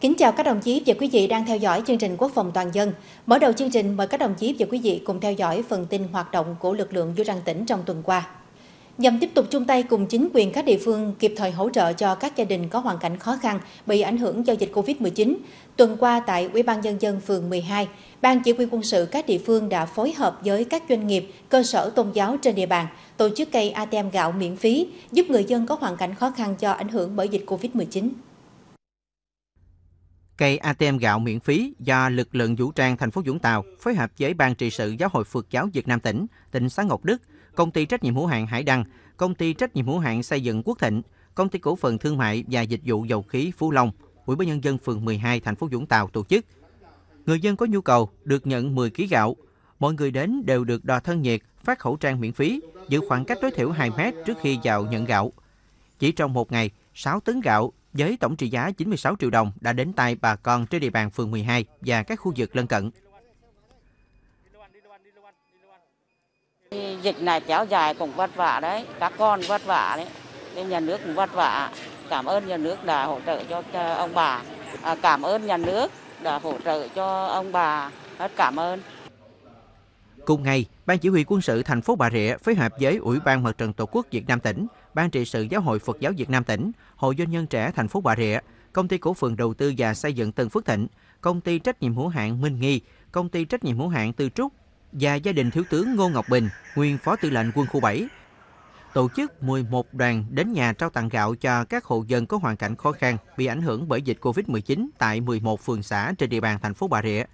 Kính chào các đồng chí và quý vị đang theo dõi chương trình Quốc phòng toàn dân. Mở đầu chương trình mời các đồng chí và quý vị cùng theo dõi phần tin hoạt động của lực lượng vũ trang tỉnh trong tuần qua. Nhằm tiếp tục chung tay cùng chính quyền các địa phương kịp thời hỗ trợ cho các gia đình có hoàn cảnh khó khăn bị ảnh hưởng do dịch Covid-19, tuần qua tại Ủy ban nhân dân phường 12, Ban chỉ huy quân sự các địa phương đã phối hợp với các doanh nghiệp, cơ sở tôn giáo trên địa bàn tổ chức cây ATM gạo miễn phí giúp người dân có hoàn cảnh khó khăn do ảnh hưởng bởi dịch Covid-19 cây ATM gạo miễn phí do lực lượng vũ trang thành phố Vũng Tàu phối hợp với Ban trị sự Giáo hội Phật giáo Việt Nam tỉnh, tỉnh xã Ngọc Đức, công ty trách nhiệm hữu hạn Hải Đăng, công ty trách nhiệm hữu hạn xây dựng Quốc Thịnh, công ty cổ phần thương mại và dịch vụ dầu khí Phú Long, Ủy ban nhân dân phường 12 thành phố Vũng Tàu tổ chức. Người dân có nhu cầu được nhận 10 kg gạo. Mọi người đến đều được đo thân nhiệt, phát khẩu trang miễn phí, giữ khoảng cách tối thiểu 2 mét trước khi vào nhận gạo. Chỉ trong một ngày, 6 tấn gạo với tổng trị giá 96 triệu đồng đã đến tay bà con trên địa bàn phường 12 và các khu vực lân cận. Dịch này kéo dài cũng vất vả đấy, các con vất vả đấy, nên nhà nước cũng vất vả. Cảm ơn nhà nước đã hỗ trợ cho ông bà, à, cảm ơn nhà nước đã hỗ trợ cho ông bà, rất cảm ơn. Cùng ngày, Ban Chỉ huy quân sự thành phố Bà Rịa phối hợp với Ủy ban Mặt trận Tổ quốc Việt Nam tỉnh, Ban trị sự Giáo hội Phật giáo Việt Nam tỉnh, Hội Doanh nhân trẻ thành phố Bà Rịa, Công ty cổ phần đầu tư và xây dựng Tân Phước Thịnh, Công ty trách nhiệm hữu hạn Minh Nghi, Công ty trách nhiệm hữu hạn Tư Trúc và gia đình Thiếu tướng Ngô Ngọc Bình, nguyên Phó Tư lệnh Quân khu 7, tổ chức 11 đoàn đến nhà trao tặng gạo cho các hộ dân có hoàn cảnh khó khăn bị ảnh hưởng bởi dịch COVID-19 tại 11 phường xã trên địa bàn thành phố Bà Rịa.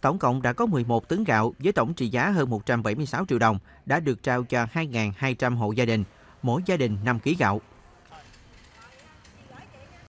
Tổng cộng đã có 11 tấn gạo với tổng trị giá hơn 176 triệu đồng đã được trao cho 2.200 hộ gia đình, mỗi gia đình 5 kg gạo.